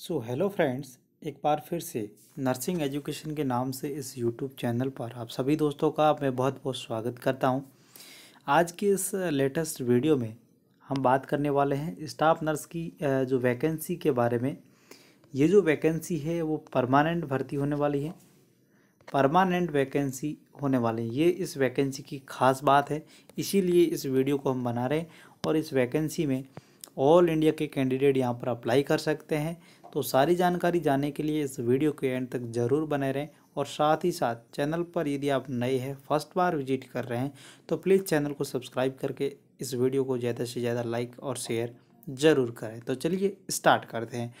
so hello friends एक बार फिर से नर्सिंग एजुकेशन के नाम से इस यूट्यूब चैनल पर आप सभी दोस्तों का मैं बहुत बहुत स्वागत करता हूं आज के इस लेटेस्ट वीडियो में हम बात करने वाले हैं स्टाफ नर्स की जो वैकेंसी के बारे में ये जो वैकेंसी है वो परमानेंट भर्ती होने वाली है परमानेंट वैकेंसी होने वाली है ये इस वैकेंसी की खास बात है इसीलिए इस वीडियो को हम बना रहे हैं और इस वैकेंसी में ऑल इंडिया के कैंडिडेट यहाँ पर अप्लाई कर सकते हैं तो सारी जानकारी जानने के लिए इस वीडियो के एंड तक ज़रूर बने रहें और साथ ही साथ चैनल पर यदि आप नए हैं फर्स्ट बार विजिट कर रहे हैं तो प्लीज़ चैनल को सब्सक्राइब करके इस वीडियो को ज़्यादा से ज़्यादा लाइक और शेयर ज़रूर करें तो चलिए स्टार्ट करते हैं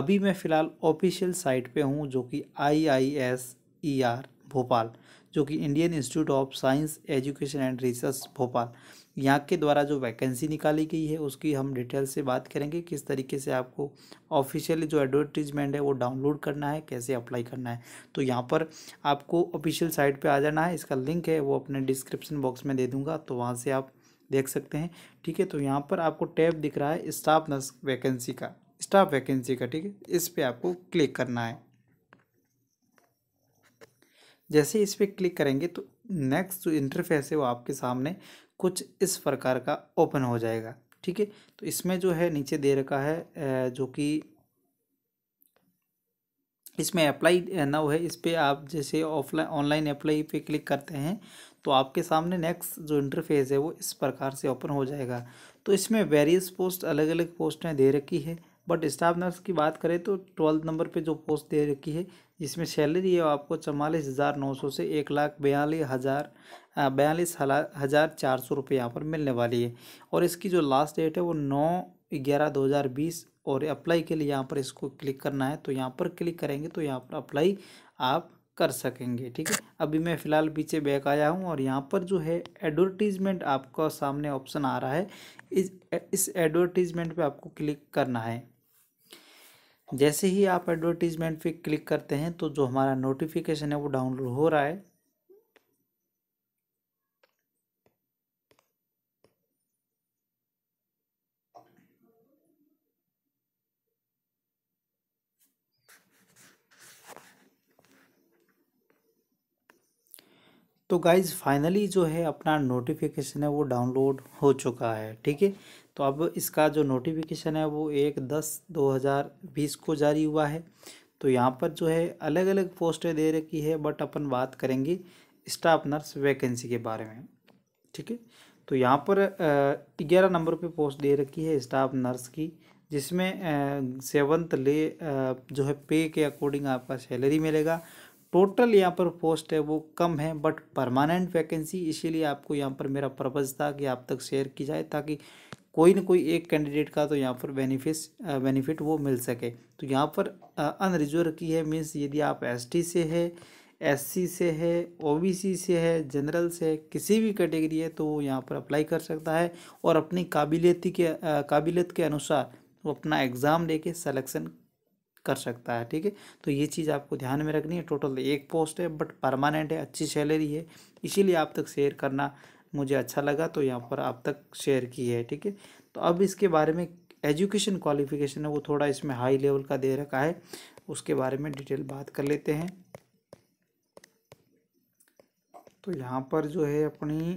अभी मैं फ़िलहाल ऑफिशियल साइट पे हूँ जो कि I I S E R Bhopal जो कि Indian Institute of Science Education and Research Bhopal यहाँ के द्वारा जो वैकेंसी निकाली गई है उसकी हम डिटेल से बात करेंगे किस तरीके से आपको ऑफिशियली जो एडवर्टीजमेंट है वो डाउनलोड करना है कैसे अप्लाई करना है तो यहाँ पर आपको ऑफिशियल साइट पे आ जाना है इसका लिंक है वो अपने डिस्क्रिप्शन बॉक्स में दे दूँगा तो वहाँ से आप देख सकते हैं ठीक है तो यहाँ पर आपको टैब दिख रहा है स्टाफ नर्स वैकेंसी का स्टाफ वैकेंसी का ठीक है इस पर आपको क्लिक करना है जैसे इस पर क्लिक करेंगे तो नेक्स्ट जो इंटरफेस है वो आपके सामने कुछ इस प्रकार का ओपन हो जाएगा ठीक है तो इसमें जो है नीचे दे रखा है जो कि इसमें अप्लाई नाउ है इस पर आप जैसे ऑफलाइन ऑनलाइन अप्लाई पे क्लिक करते हैं तो आपके सामने नेक्स्ट जो इंटरफेस है वो इस प्रकार से ओपन हो जाएगा तो इसमें वेरियस पोस्ट अलग अलग पोस्टें दे रखी है बट स्टाफ नर्स की बात करें तो ट्वेल्थ नंबर पे जो पोस्ट दे रखी है जिसमें सैलरी है आपको चवालीस हज़ार नौ सौ से एक लाख बयालीस हज़ार बयालीस हज़ार चार सौ रुपये यहाँ पर मिलने वाली है और इसकी जो लास्ट डेट है वो नौ ग्यारह दो हज़ार बीस और अप्लाई के लिए यहाँ पर इसको क्लिक करना है तो यहाँ पर क्लिक करेंगे तो यहाँ पर अप्लाई आप कर सकेंगे ठीक है अभी मैं फ़िलहाल पीछे बैक आया हूँ और यहाँ पर जो है एडवर्टीज़मेंट आपका सामने ऑप्शन आ रहा है इस इस एडवर्टीज़मेंट पे आपको क्लिक करना है जैसे ही आप एडवर्टीज़मेंट पे क्लिक करते हैं तो जो हमारा नोटिफिकेशन है वो डाउनलोड हो रहा है तो गाइज फाइनली जो है अपना नोटिफिकेशन है वो डाउनलोड हो चुका है ठीक है तो अब इसका जो नोटिफिकेशन है वो एक दस दो हज़ार बीस को जारी हुआ है तो यहाँ पर जो है अलग अलग पोस्टें दे रखी है बट अपन बात करेंगे स्टाफ नर्स वैकेंसी के बारे में ठीक है तो यहाँ पर ग्यारह नंबर पे पोस्ट दे रखी है स्टाफ नर्स की जिसमें सेवन्थ ले जो है पे के अकॉर्डिंग आपका सैलरी मिलेगा टोटल यहाँ पर पोस्ट है वो कम है बट परमानेंट वैकेंसी इसीलिए आपको यहाँ पर मेरा पर्पज़ था कि आप तक शेयर की जाए ताकि कोई ना कोई एक कैंडिडेट का तो यहाँ पर बेनिफिट बेनिफिट वो मिल सके तो यहाँ पर अनरिजर्व की है मीन्स यदि आप एसटी से है एससी से है ओबीसी से है जनरल से है किसी भी कैटेगरी है तो वो यहाँ पर अप्लाई कर सकता है और अपनी काबिलियती के काबिलियत के अनुसार वो अपना एग्ज़ाम लेके के सलेक्शन कर सकता है ठीक है तो ये चीज़ आपको ध्यान में रखनी है टोटल एक पोस्ट है बट परमानेंट है अच्छी सैलरी है इसीलिए आप तक शेयर करना मुझे अच्छा लगा तो यहाँ पर आप तक शेयर की है ठीक है तो अब इसके बारे में एजुकेशन क्वालिफिकेशन है वो थोड़ा इसमें हाई लेवल का दे रखा है उसके बारे में डिटेल बात कर लेते हैं तो यहाँ पर जो है अपनी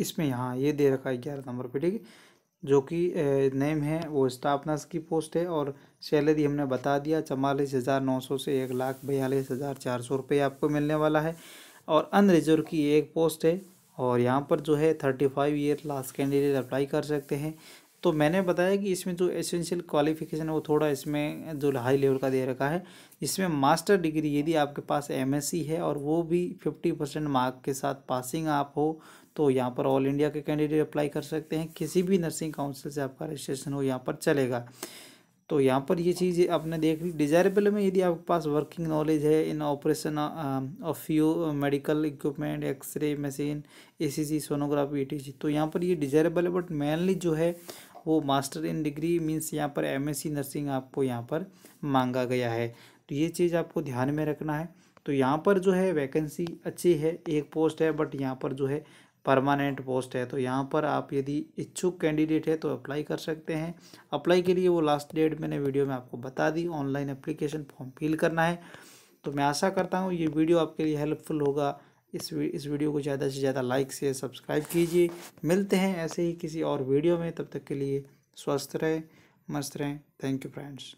इसमें यहाँ ये दे रखा है ग्यारह नंबर पे ठीक है जो कि नेम है वो स्टाफ नर्स की पोस्ट है और सैलरी हमने बता दिया चवालीस हज़ार नौ सौ से एक लाख बयालीस हज़ार चार सौ रुपये आपको मिलने वाला है और अनरिजर्व की एक पोस्ट है और यहाँ पर जो है thirty five year last candidate apply कर सकते हैं तो मैंने बताया कि इसमें जो एसेंशियल क्वालिफिकेशन है वो थोड़ा इसमें जो हाई लेवल का दे रखा है इसमें मास्टर डिग्री यदि आपके पास एमएससी है और वो भी फिफ्टी परसेंट मार्क के साथ पासिंग आप हो तो यहाँ पर ऑल इंडिया के कैंडिडेट अप्लाई कर सकते हैं किसी भी नर्सिंग काउंसिल से आपका रजिस्ट्रेशन हो यहाँ पर चलेगा तो यहाँ पर ये चीज़ आपने देख ली डिजायरेबल में यदि आपके पास वर्किंग नॉलेज है in operation of you medical equipment x-ray machine ACC sonography ETC तो यहाँ पर ये डिजायरेबल है बट मेनली जो है वो मास्टर इन डिग्री मीन्स यहाँ पर एमएससी नर्सिंग आपको यहाँ पर मांगा गया है तो ये चीज़ आपको ध्यान में रखना है तो यहाँ पर जो है वैकेंसी अच्छी है एक पोस्ट है बट यहाँ पर जो है परमानेंट पोस्ट है तो यहाँ पर आप यदि इच्छुक कैंडिडेट है तो अप्लाई कर सकते हैं अप्लाई के लिए वो लास्ट डेट मैंने वीडियो में आपको बता दी ऑनलाइन एप्लीकेशन फॉर्म फिल करना है तो मैं आशा करता हूँ ये वीडियो आपके लिए हेल्पफुल होगा इस इस वीडियो को ज़्यादा से ज़्यादा लाइक से सब्सक्राइब कीजिए मिलते हैं ऐसे ही किसी और वीडियो में तब तक के लिए स्वस्थ रहें मस्त रहें थैंक यू फ्रेंड्स